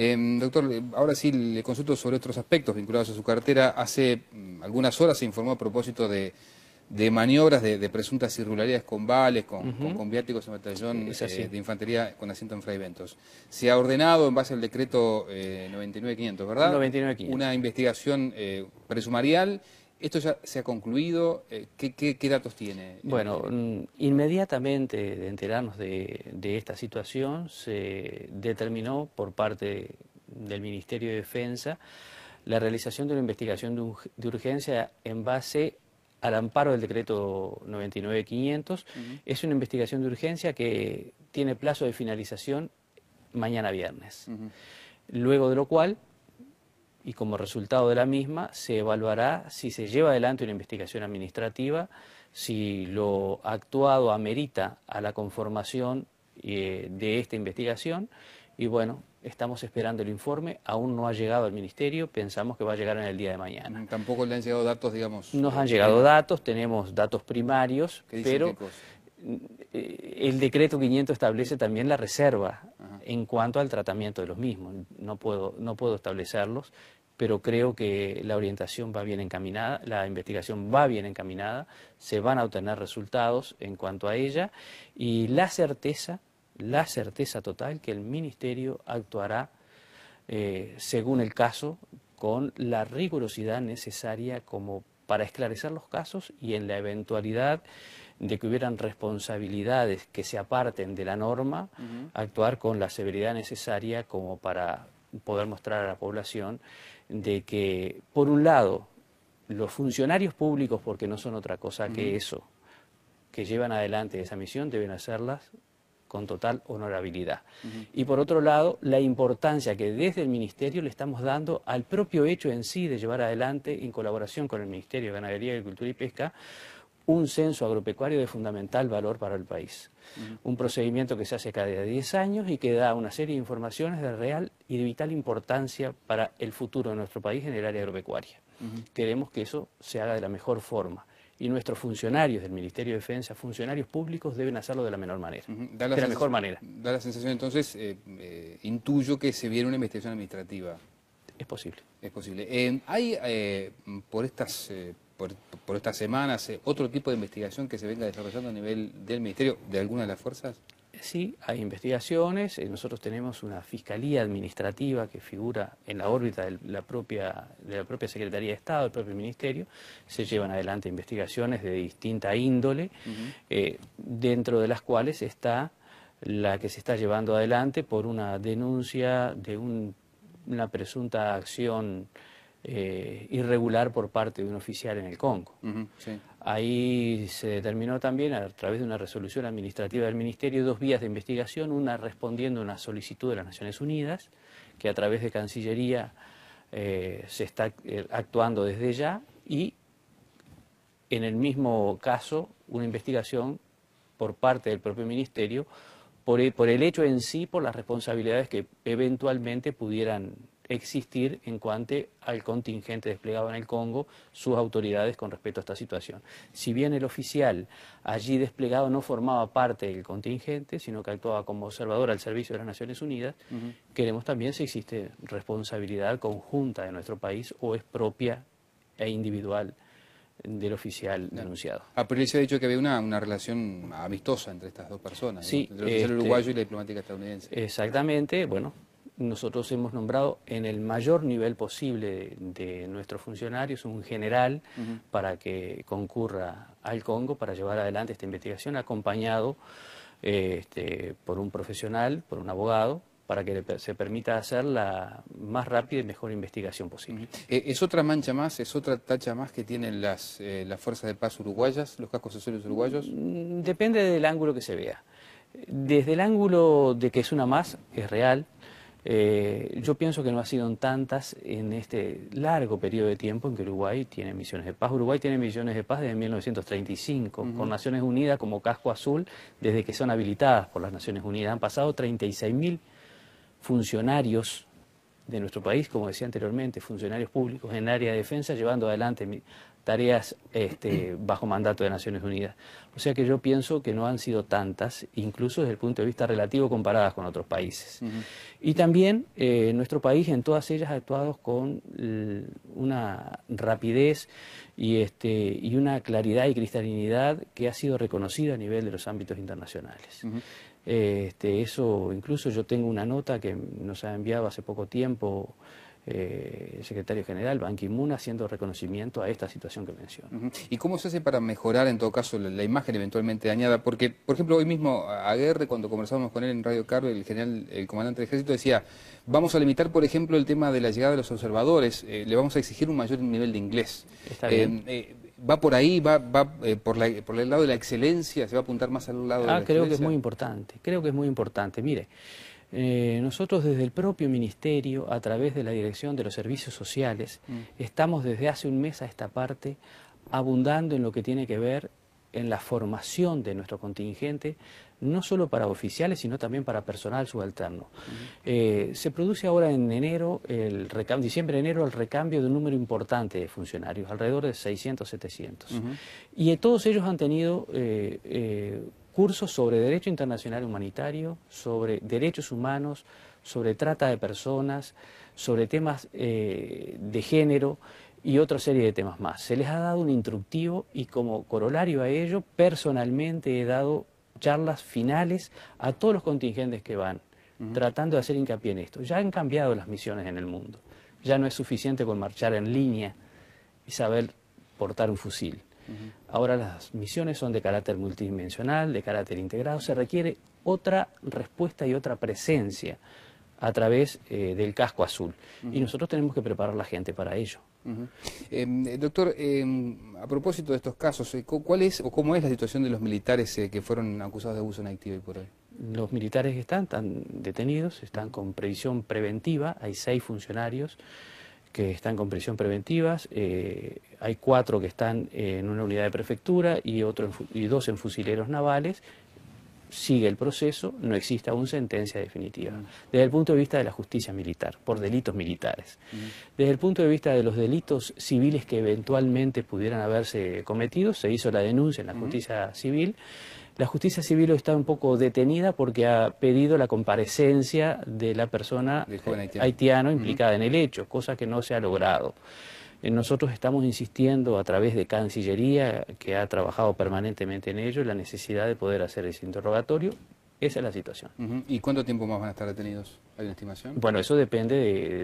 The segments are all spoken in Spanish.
Em, doctor, eh, ahora sí le consulto sobre otros aspectos vinculados a su cartera. Hace mm, algunas horas se informó a propósito de, maniobras de, presuntas irregularidades con vales, con, viáticos en batallón eh, de infantería con asiento en Fraiventos. Se ha ordenado, en base al decreto 99.500, eh, ¿verdad? 99.500. Una investigación presumarial ¿Esto ya se ha concluido? Eh, ¿Qué, datos tiene? Eh? Bueno, mm, inmediatamente de enterarnos de, esta situación, se determinó por parte del Ministerio de Defensa la realización de una investigación de, urgencia en base al amparo del decreto 99500. 500 Es una investigación de urgencia que tiene plazo de finalización mañana viernes. Luego de lo cual y como resultado de la misma se evaluará si se lleva adelante una investigación administrativa, si lo actuado amerita a la conformación eh, de esta investigación y bueno, estamos esperando el informe, aún no ha llegado al Ministerio, pensamos que va a llegar en el día de mañana. Mm, tampoco le han llegado datos, digamos. Nos han eh, llegado datos, tenemos datos primarios, pero eh, el decreto 500 establece también la reserva en cuanto al tratamiento de los mismos. No puedo, no puedo establecerlos pero creo que la orientación va bien encaminada, la investigación va bien encaminada, se van a obtener resultados en cuanto a ella y la certeza, la certeza total que el Ministerio actuará eh, según el caso con la rigurosidad necesaria como para esclarecer los casos y en la eventualidad de que hubieran responsabilidades que se aparten de la norma, actuar con la severidad necesaria como para poder mostrar a la población de que, por un lado, los funcionarios públicos, porque no son otra cosa que eso, que llevan adelante esa misión, deben hacerlas con total honorabilidad. Y por otro lado, la importancia que desde el Ministerio le estamos dando al propio hecho en sí de llevar adelante, en colaboración con el Ministerio de Ganadería, Agricultura y Pesca, un censo agropecuario de fundamental valor para el país. Un procedimiento que se hace cada 10 años y que da una serie de informaciones de real y de vital importancia para el futuro de nuestro país en el área agropecuaria. Queremos que eso se haga de la mejor forma. Y nuestros funcionarios del Ministerio de Defensa, funcionarios públicos, deben hacerlo de la menor manera. de la mejor manera. Da la sensación, entonces, eh, eh, intuyo que se viene una investigación administrativa. Es posible. Es posible. Eh, hay, por estas por, por, estas semanas, otro tipo de investigación que se venga desarrollando a nivel del Ministerio de alguna de las fuerzas? Sí, hay investigaciones. Eh, nosotros tenemos una fiscalía administrativa que figura en la órbita de la propia, de la propia Secretaría de Estado, del propio Ministerio. Se llevan adelante investigaciones de distinta índole, eh, dentro de las cuales está la que se está llevando adelante por una denuncia de una presunta acción eh, irregular por parte de un oficial en el Congo. Ahí se determinó también, a través de una resolución administrativa del Ministerio, dos vías de investigación, una respondiendo a una solicitud de las Naciones Unidas, que a través de Cancillería eh, se está eh, actuando desde ya, y en el mismo caso, una investigación por parte del propio Ministerio por el hecho en sí, por las responsabilidades que eventualmente pudieran existir en cuanto al contingente desplegado en el Congo, sus autoridades con respecto a esta situación. Si bien el oficial allí desplegado no formaba parte del contingente, sino que actuaba como observador al servicio de las Naciones Unidas, queremos también si existe responsabilidad conjunta de nuestro país o es propia e individual del oficial denunciado. A priori se ha dicho que había una, relación amistosa entre estas dos personas, entre el oficial este uruguayo y la diplomática estadounidense. Exactamente, bueno, nosotros hemos nombrado en el mayor nivel posible de, nuestros funcionarios un general para que concurra al Congo para llevar adelante esta investigación acompañado este, por un profesional, por un abogado para que se permita hacer la más rápida y mejor investigación posible. Eh, ¿Es otra mancha más, es otra tacha más que tienen las, eh, fuerzas de paz uruguayas, los cascos azules uruguayos? Mm, depende del ángulo que se vea. Desde el ángulo de que es una más, es real, eh, yo pienso que no ha sido tantas en este largo periodo de tiempo en que Uruguay tiene misiones de paz. Uruguay tiene misiones de paz desde 1935, con Naciones Unidas como casco azul, desde que son habilitadas por las Naciones Unidas. Han pasado 36.000 funcionarios de nuestro país, como decía anteriormente, funcionarios públicos en área de defensa, llevando adelante tareas este, bajo mandato de Naciones Unidas. O sea que yo pienso que no han sido tantas, incluso desde el punto de vista relativo comparadas con otros países. Y también eh, nuestro país en todas ellas ha actuado con una rapidez y, este, y una claridad y cristalinidad que ha sido reconocida a nivel de los ámbitos internacionales. Este, eso, incluso yo tengo una nota que nos ha enviado hace poco tiempo el eh, secretario general Ban Ki-moon haciendo reconocimiento a esta situación que menciona. ¿Y cómo se hace para mejorar en todo caso la, imagen eventualmente dañada? Porque, por ejemplo, hoy mismo a Aguerre, cuando conversábamos con él en Radio Carve, el general, el comandante del ejército, decía, vamos a limitar, por ejemplo, el tema de la llegada de los observadores, eh, le vamos a exigir un mayor nivel de inglés. Está bien. Em, eh, va por ahí, va, por, el lado de la excelencia, se va a apuntar más al lado de la Ah, creo que es muy importante, creo que es muy importante. Mire, eh, nosotros desde el propio Ministerio, a través de la Dirección de los Servicios Sociales, mm. estamos desde hace un mes a esta parte abundando en lo que tiene que ver en la formación de nuestro contingente, no solo para oficiales, sino también para personal subalterno. Mm. Eh, se produce ahora en enero, el diciembre-enero, el recambio de un número importante de funcionarios, alrededor de 600, 700. Y todos ellos han tenido eh, cursos sobre derecho internacional humanitario, sobre derechos humanos, sobre trata de personas, sobre temas eh, de género y otra serie de temas más. Se les ha dado un instructivo y como corolario a ello, personalmente he dado charlas finales a todos los contingentes que van, tratando de hacer hincapié en esto. Ya han cambiado las misiones en el mundo. Ya no es suficiente con marchar en línea y saber portar un fusil. Ahora las misiones son de carácter multidimensional, de carácter integrado, se requiere otra respuesta y otra presencia a través eh, del casco azul. Y nosotros tenemos que preparar la gente para ello. Em, eh, doctor, em, a propósito de estos casos, eh, ¿cuál es o cómo es la situación de los militares que fueron acusados de abuso en activo y por hoy? Los militares están, están detenidos, están con previsión preventiva, hay seis funcionarios que están con prisión preventivas, eh, hay cuatro que están en una unidad de prefectura y, otro y dos en fusileros navales sigue el proceso, no existe aún sentencia definitiva. Mm. Desde el punto de vista de la justicia militar, por delitos militares. Mm. Desde el punto de vista de los delitos civiles que eventualmente pudieran haberse cometido, se hizo la denuncia en la mm. justicia civil. La justicia civil está un poco detenida porque ha pedido la comparecencia de la persona haitiana haitiano implicada en el hecho, cosa que no se ha logrado. Eh, nosotros estamos insistiendo a través de Cancillería, que ha trabajado permanentemente en ello, la necesidad de poder hacer ese interrogatorio. Esa es la situación. ¿Y cuánto tiempo más van a estar detenidos? ¿Hay una estimación? Bueno, eso depende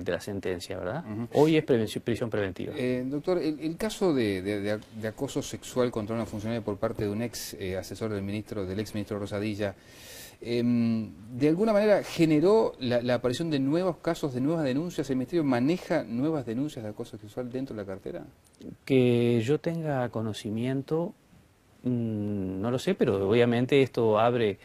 de, la sentencia, ¿verdad? Hoy es prisión preventiva. Eh, doctor, el, caso de, acoso sexual contra una funcionaria por parte de un ex eh, asesor del ministro, del ex ministro Rosadilla, Em, de alguna manera generó la, aparición de nuevos casos, de nuevas denuncias. ¿El Ministerio maneja nuevas denuncias de acoso sexual dentro de la cartera? Que yo tenga conocimiento, mm, no lo sé, pero obviamente esto abre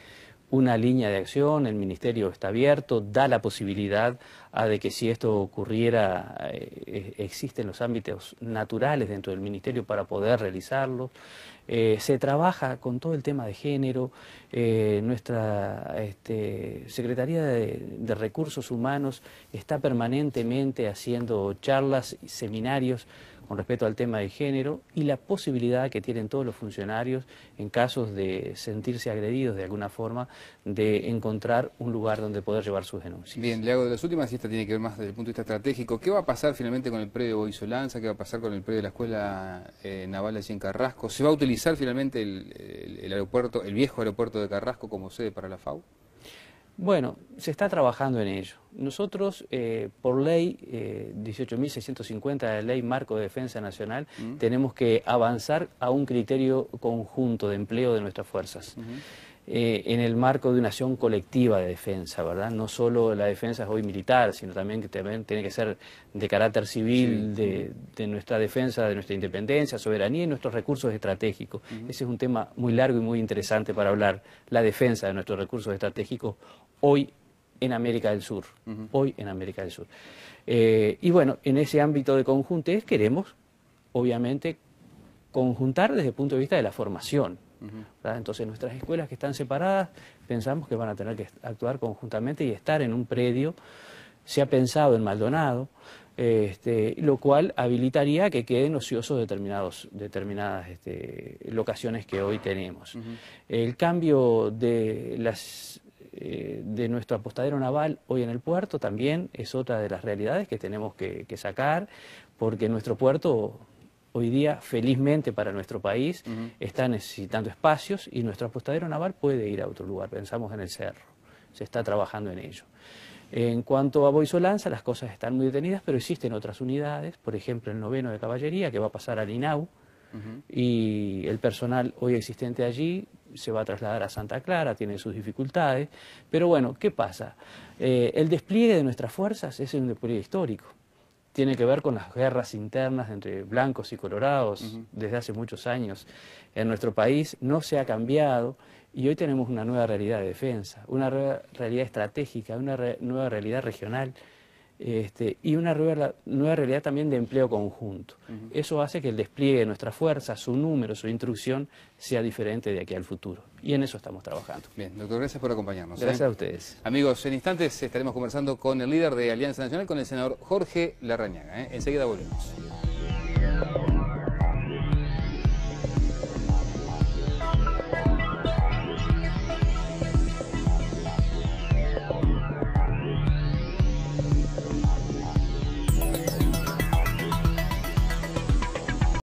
una línea de acción, el ministerio está abierto, da la posibilidad a de que si esto ocurriera, eh, eh, existen los ámbitos naturales dentro del ministerio para poder realizarlo. Eh, se trabaja con todo el tema de género, nuestra este, Secretaría de, Recursos Humanos está permanentemente haciendo charlas, y seminarios con respecto al tema de género y la posibilidad que tienen todos los funcionarios en casos de sentirse agredidos de alguna forma de encontrar un lugar donde poder llevar sus denuncias. Bien, le hago de las últimas y esta tiene que ver más desde el punto de vista estratégico. ¿Qué va a pasar finalmente con el predio de Boisolanza? ¿Qué va a pasar con el predio de la Escuela eh, Naval allí en Carrasco? ¿Se va a utilizar finalmente el, el aeropuerto, el viejo aeropuerto de Carrasco como sede para la FAU? Bueno, se está trabajando en ello. Nosotros, eh, por ley 18.650 eh, de ley marco de defensa nacional, tenemos que avanzar a un criterio conjunto de empleo de nuestras fuerzas. Eh, en el marco de una acción colectiva de defensa, ¿verdad? No solo la defensa es hoy militar, sino también que también tiene que ser de carácter civil, de, nuestra defensa, de nuestra independencia, soberanía y nuestros recursos estratégicos. Ese es un tema muy largo y muy interesante para hablar, la defensa de nuestros recursos estratégicos hoy en América del Sur, hoy en América del Sur. Eh, y bueno, en ese ámbito de conjuntes queremos, obviamente, conjuntar desde el punto de vista de la formación entonces nuestras escuelas que están separadas pensamos que van a tener que actuar conjuntamente y estar en un predio. Se ha pensado en Maldonado, este, lo cual habilitaría que queden ociosos determinados, determinadas este, locaciones que hoy tenemos. El cambio de, las, eh, de nuestro apostadero naval hoy en el puerto también es otra de las realidades que tenemos que sacar, porque nuestro puerto hoy día, felizmente para nuestro país, está necesitando espacios y nuestro apostadero naval puede ir a otro lugar. Pensamos en el cerro, se está trabajando en ello. En cuanto a Boisolanza, las cosas están muy detenidas, pero existen otras unidades, por ejemplo, el noveno de caballería, que va a pasar al Linau, y el personal hoy existente allí se va a trasladar a Santa Clara, tiene sus dificultades, pero bueno, ¿qué pasa? Eh, el despliegue de nuestras fuerzas es un despliegue histórico tiene que ver con las guerras internas entre blancos y colorados desde hace muchos años. En nuestro país no se ha cambiado y hoy tenemos una nueva realidad de defensa, una realidad estratégica, una nueva realidad regional este, y una nueva, realidad también de empleo conjunto. Eso hace que el despliegue de nuestra fuerza, su número, su instrucción, sea diferente de aquí al futuro. Y en eso estamos trabajando. Bien, doctor, gracias por acompañarnos. ¿eh? Gracias a ustedes. Amigos, en instantes estaremos conversando con el líder de Alianza Nacional, con el senador Jorge Larrañaga. ¿eh? Enseguida volvemos.